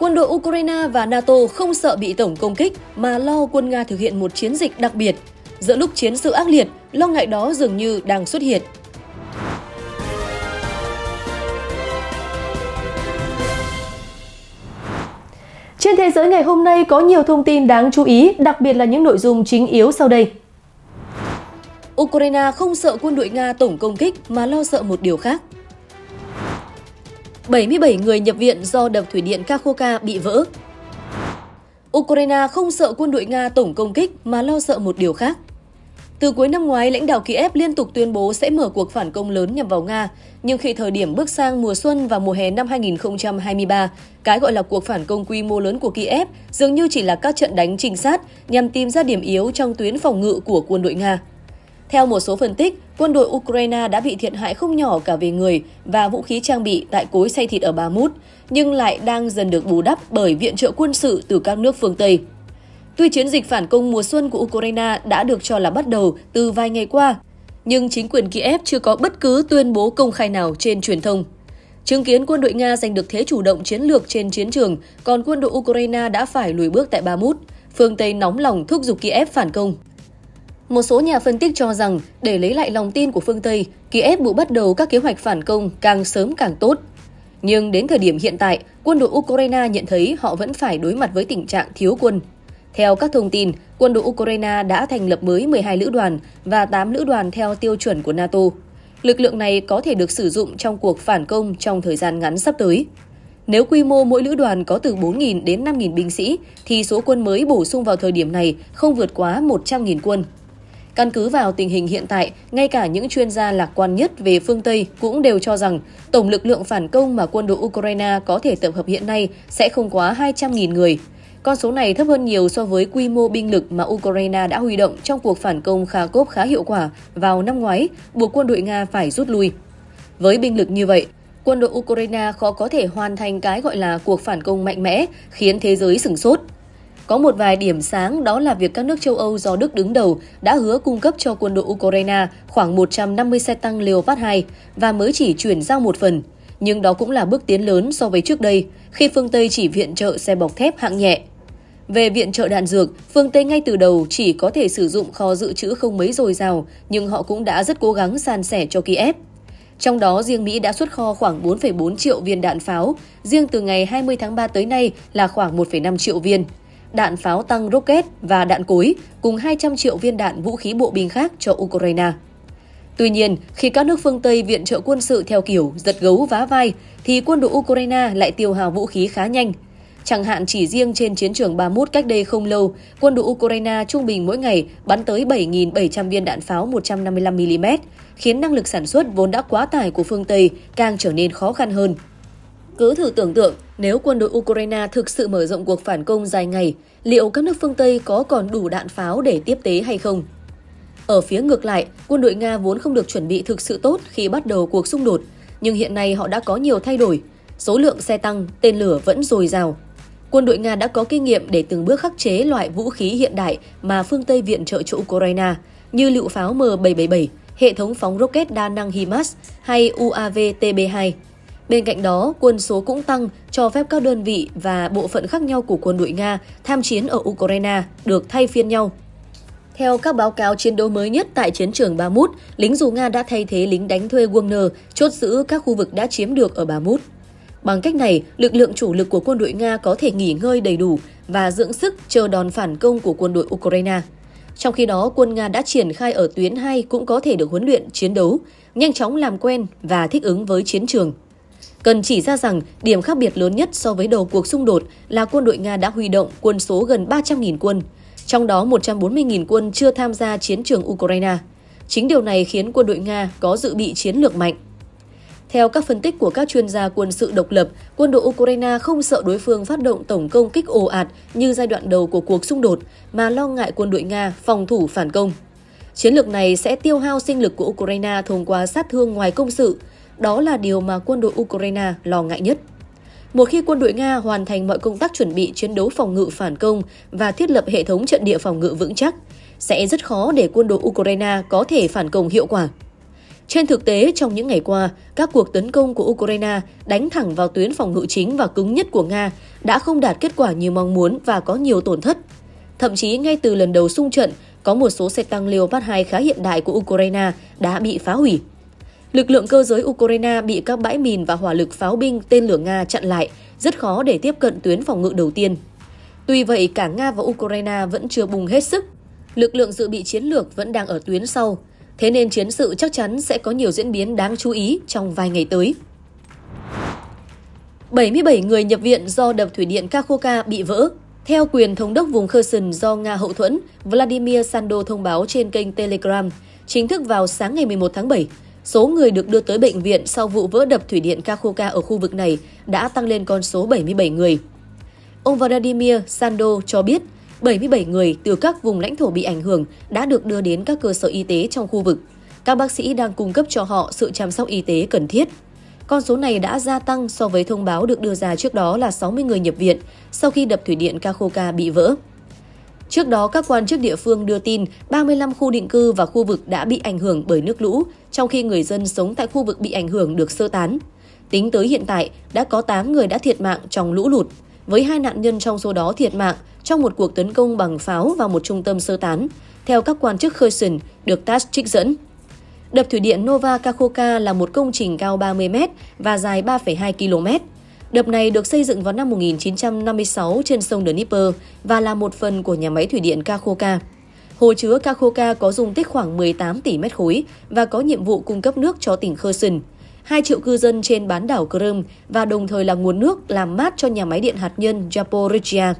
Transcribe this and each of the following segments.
Quân đội Ukraine và NATO không sợ bị tổng công kích mà lo quân Nga thực hiện một chiến dịch đặc biệt. Giữa lúc chiến sự ác liệt, lo ngại đó dường như đang xuất hiện. Trên thế giới ngày hôm nay có nhiều thông tin đáng chú ý, đặc biệt là những nội dung chính yếu sau đây. Ukraine không sợ quân đội Nga tổng công kích mà lo sợ một điều khác, 77 người nhập viện do đập thủy điện Kakhovka bị vỡ. Ukraine không sợ quân đội Nga tổng công kích mà lo sợ một điều khác. Từ cuối năm ngoái, lãnh đạo Kiev liên tục tuyên bố sẽ mở cuộc phản công lớn nhằm vào Nga, nhưng khi thời điểm bước sang mùa xuân và mùa hè năm 2023, cái gọi là cuộc phản công quy mô lớn của Kiev dường như chỉ là các trận đánh trinh sát nhằm tìm ra điểm yếu trong tuyến phòng ngự của quân đội Nga. Theo một số phân tích, quân đội Ukraine đã bị thiệt hại không nhỏ cả về người và vũ khí trang bị tại cối xay thịt ở Bamut, nhưng lại đang dần được bù đắp bởi viện trợ quân sự từ các nước phương Tây. Tuy chiến dịch phản công mùa xuân của Ukraine đã được cho là bắt đầu từ vài ngày qua, nhưng chính quyền Kiev chưa có bất cứ tuyên bố công khai nào trên truyền thông. Chứng kiến quân đội Nga giành được thế chủ động chiến lược trên chiến trường, còn quân đội Ukraine đã phải lùi bước tại Bamut. Phương Tây nóng lòng thúc giục Kiev phản công. Một số nhà phân tích cho rằng để lấy lại lòng tin của phương Tây, Kiev buộc bắt đầu các kế hoạch phản công càng sớm càng tốt. Nhưng đến thời điểm hiện tại, quân đội Ukraine nhận thấy họ vẫn phải đối mặt với tình trạng thiếu quân. Theo các thông tin, quân đội Ukraine đã thành lập mới 12 lữ đoàn và 8 lữ đoàn theo tiêu chuẩn của NATO. Lực lượng này có thể được sử dụng trong cuộc phản công trong thời gian ngắn sắp tới. Nếu quy mô mỗi lữ đoàn có từ 4.000 đến 5.000 binh sĩ, thì số quân mới bổ sung vào thời điểm này không vượt quá 100.000 quân. Căn cứ vào tình hình hiện tại, ngay cả những chuyên gia lạc quan nhất về phương Tây cũng đều cho rằng tổng lực lượng phản công mà quân đội Ukraine có thể tập hợp hiện nay sẽ không quá 200.000 người. Con số này thấp hơn nhiều so với quy mô binh lực mà Ukraine đã huy động trong cuộc phản công khá Kharkov khá hiệu quả vào năm ngoái, buộc quân đội Nga phải rút lui. Với binh lực như vậy, quân đội Ukraine khó có thể hoàn thành cái gọi là cuộc phản công mạnh mẽ, khiến thế giới sửng sốt. Có một vài điểm sáng đó là việc các nước châu Âu do Đức đứng đầu đã hứa cung cấp cho quân đội Ukraine khoảng 150 xe tăng Leopard 2 và mới chỉ chuyển giao một phần. Nhưng đó cũng là bước tiến lớn so với trước đây, khi phương Tây chỉ viện trợ xe bọc thép hạng nhẹ. Về viện trợ đạn dược, phương Tây ngay từ đầu chỉ có thể sử dụng kho dự trữ không mấy dồi dào, nhưng họ cũng đã rất cố gắng san sẻ cho Kiev. Trong đó, riêng Mỹ đã xuất kho khoảng 4,4 triệu viên đạn pháo, riêng từ ngày 20 tháng 3 tới nay là khoảng 1,5 triệu viên đạn pháo tăng rocket và đạn cối cùng 200 triệu viên đạn vũ khí bộ binh khác cho Ukraine. Tuy nhiên, khi các nước phương Tây viện trợ quân sự theo kiểu giật gấu vá vai, thì quân đội Ukraine lại tiêu hào vũ khí khá nhanh. Chẳng hạn chỉ riêng trên chiến trường 31 cách đây không lâu, quân đội Ukraine trung bình mỗi ngày bắn tới 7.700 viên đạn pháo 155mm, khiến năng lực sản xuất vốn đã quá tải của phương Tây càng trở nên khó khăn hơn. Cứ thử tưởng tượng, nếu quân đội Ukraine thực sự mở rộng cuộc phản công dài ngày, liệu các nước phương Tây có còn đủ đạn pháo để tiếp tế hay không? Ở phía ngược lại, quân đội Nga vốn không được chuẩn bị thực sự tốt khi bắt đầu cuộc xung đột, nhưng hiện nay họ đã có nhiều thay đổi. Số lượng xe tăng, tên lửa vẫn dồi dào. Quân đội Nga đã có kinh nghiệm để từng bước khắc chế loại vũ khí hiện đại mà phương Tây viện trợ cho Ukraine, như lựu pháo M777, hệ thống phóng rocket đa năng HIMARS hay UAV TB2. Bên cạnh đó, quân số cũng tăng, cho phép các đơn vị và bộ phận khác nhau của quân đội Nga tham chiến ở Ukraine được thay phiên nhau. Theo các báo cáo chiến đấu mới nhất tại chiến trường Bamut, lính dù Nga đã thay thế lính đánh thuê Wagner chốt giữ các khu vực đã chiếm được ở Bamut. Bằng cách này, lực lượng chủ lực của quân đội Nga có thể nghỉ ngơi đầy đủ và dưỡng sức chờ đòn phản công của quân đội Ukraine. Trong khi đó, quân Nga đã triển khai ở tuyến 2 cũng có thể được huấn luyện chiến đấu, nhanh chóng làm quen và thích ứng với chiến trường. Cần chỉ ra rằng điểm khác biệt lớn nhất so với đầu cuộc xung đột là quân đội Nga đã huy động quân số gần 300.000 quân, trong đó 140.000 quân chưa tham gia chiến trường Ukraine. Chính điều này khiến quân đội Nga có dự bị chiến lược mạnh. Theo các phân tích của các chuyên gia quân sự độc lập, quân đội Ukraine không sợ đối phương phát động tổng công kích ồ ạt như giai đoạn đầu của cuộc xung đột, mà lo ngại quân đội Nga phòng thủ phản công. Chiến lược này sẽ tiêu hao sinh lực của Ukraine thông qua sát thương ngoài công sự, đó là điều mà quân đội Ukraine lo ngại nhất. Một khi quân đội Nga hoàn thành mọi công tác chuẩn bị chiến đấu phòng ngự phản công và thiết lập hệ thống trận địa phòng ngự vững chắc, sẽ rất khó để quân đội Ukraine có thể phản công hiệu quả. Trên thực tế, trong những ngày qua, các cuộc tấn công của Ukraine đánh thẳng vào tuyến phòng ngự chính và cứng nhất của Nga đã không đạt kết quả như mong muốn và có nhiều tổn thất. Thậm chí ngay từ lần đầu xung trận, có một số xe tăng Leopard 2 khá hiện đại của Ukraine đã bị phá hủy. Lực lượng cơ giới Ukraine bị các bãi mìn và hỏa lực pháo binh tên lửa Nga chặn lại, rất khó để tiếp cận tuyến phòng ngự đầu tiên. Tuy vậy, cả Nga và Ukraine vẫn chưa bùng hết sức. Lực lượng dự bị chiến lược vẫn đang ở tuyến sau, thế nên chiến sự chắc chắn sẽ có nhiều diễn biến đáng chú ý trong vài ngày tới. 77 người nhập viện do đập thủy điện Kakhovka bị vỡ. Theo quyền thống đốc vùng Kherson do Nga hậu thuẫn, Vladimir Sando thông báo trên kênh Telegram, chính thức vào sáng ngày 11 tháng 7, Số người được đưa tới bệnh viện sau vụ vỡ đập thủy điện Kakhoka ở khu vực này đã tăng lên con số 77 người. Ông Vladimir Sando cho biết, 77 người từ các vùng lãnh thổ bị ảnh hưởng đã được đưa đến các cơ sở y tế trong khu vực. Các bác sĩ đang cung cấp cho họ sự chăm sóc y tế cần thiết. Con số này đã gia tăng so với thông báo được đưa ra trước đó là 60 người nhập viện sau khi đập thủy điện Kakhoka bị vỡ. Trước đó, các quan chức địa phương đưa tin 35 khu định cư và khu vực đã bị ảnh hưởng bởi nước lũ, trong khi người dân sống tại khu vực bị ảnh hưởng được sơ tán. Tính tới hiện tại, đã có 8 người đã thiệt mạng trong lũ lụt, với hai nạn nhân trong số đó thiệt mạng trong một cuộc tấn công bằng pháo vào một trung tâm sơ tán, theo các quan chức Kherson được TASS trích dẫn. Đập thủy điện Nova Kakhoka là một công trình cao 30 m và dài 3,2 km. Đập này được xây dựng vào năm 1956 trên sông The Dnieper và là một phần của nhà máy thủy điện Kakhoka. Hồ chứa Kakhoka có dung tích khoảng 18 tỷ mét khối và có nhiệm vụ cung cấp nước cho tỉnh Kherson. 2 triệu cư dân trên bán đảo Crimea và đồng thời là nguồn nước làm mát cho nhà máy điện hạt nhân Zaporizhia.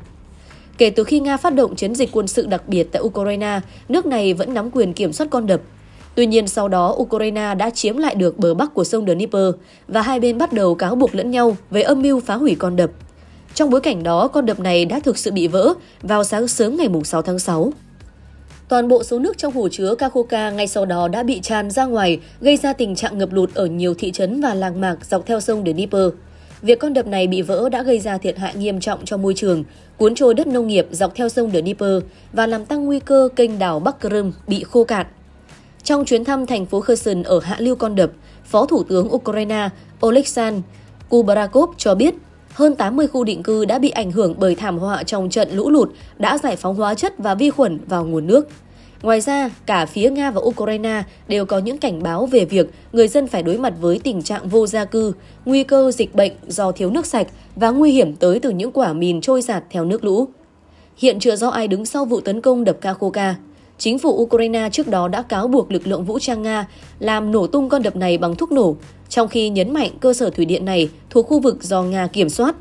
Kể từ khi Nga phát động chiến dịch quân sự đặc biệt tại Ukraine, nước này vẫn nắm quyền kiểm soát con đập Tuy nhiên sau đó Ukraine đã chiếm lại được bờ bắc của sông Dnipro và hai bên bắt đầu cáo buộc lẫn nhau về âm mưu phá hủy con đập. Trong bối cảnh đó, con đập này đã thực sự bị vỡ vào sáng sớm ngày 6 tháng 6. Toàn bộ số nước trong hồ chứa Kakhovka ngay sau đó đã bị tràn ra ngoài, gây ra tình trạng ngập lụt ở nhiều thị trấn và làng mạc dọc theo sông Dnipro. Việc con đập này bị vỡ đã gây ra thiệt hại nghiêm trọng cho môi trường, cuốn trôi đất nông nghiệp dọc theo sông Dnipro và làm tăng nguy cơ kênh đảo Bắc Crimea bị khô cạn. Trong chuyến thăm thành phố Kherson ở hạ lưu con đập, Phó Thủ tướng Ukraine Oleksandr Kubrakov cho biết hơn 80 khu định cư đã bị ảnh hưởng bởi thảm họa trong trận lũ lụt đã giải phóng hóa chất và vi khuẩn vào nguồn nước. Ngoài ra, cả phía Nga và Ukraine đều có những cảnh báo về việc người dân phải đối mặt với tình trạng vô gia cư, nguy cơ dịch bệnh do thiếu nước sạch và nguy hiểm tới từ những quả mìn trôi giạt theo nước lũ. Hiện chưa rõ ai đứng sau vụ tấn công đập Kakhovka. Chính phủ Ukraine trước đó đã cáo buộc lực lượng vũ trang Nga làm nổ tung con đập này bằng thuốc nổ, trong khi nhấn mạnh cơ sở thủy điện này thuộc khu vực do Nga kiểm soát.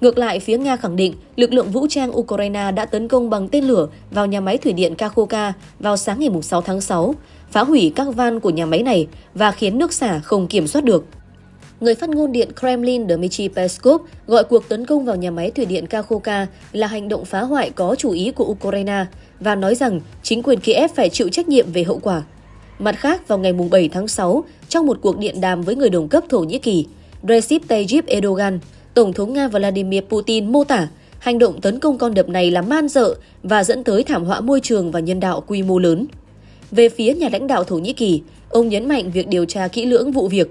Ngược lại, phía Nga khẳng định lực lượng vũ trang Ukraine đã tấn công bằng tên lửa vào nhà máy thủy điện Kakhovka vào sáng ngày 6 tháng 6, phá hủy các van của nhà máy này và khiến nước xả không kiểm soát được người phát ngôn Điện Kremlin Dmitry Peskov gọi cuộc tấn công vào nhà máy thủy điện Kakhovka là hành động phá hoại có chủ ý của Ukraine và nói rằng chính quyền Kiev phải chịu trách nhiệm về hậu quả. Mặt khác, vào ngày 7 tháng 6, trong một cuộc điện đàm với người đồng cấp Thổ Nhĩ Kỳ, Recep Tayyip Erdogan, Tổng thống Nga Vladimir Putin mô tả hành động tấn công con đập này là man dợ và dẫn tới thảm họa môi trường và nhân đạo quy mô lớn. Về phía nhà lãnh đạo Thổ Nhĩ Kỳ, ông nhấn mạnh việc điều tra kỹ lưỡng vụ việc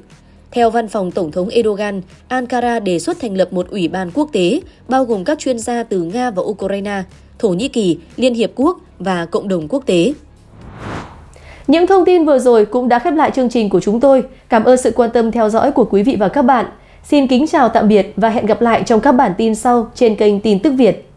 theo văn phòng Tổng thống Erdogan, Ankara đề xuất thành lập một ủy ban quốc tế bao gồm các chuyên gia từ Nga và Ukraine, Thổ Nhĩ Kỳ, Liên Hiệp Quốc và cộng đồng quốc tế. Những thông tin vừa rồi cũng đã khép lại chương trình của chúng tôi. Cảm ơn sự quan tâm theo dõi của quý vị và các bạn. Xin kính chào tạm biệt và hẹn gặp lại trong các bản tin sau trên kênh Tin tức Việt.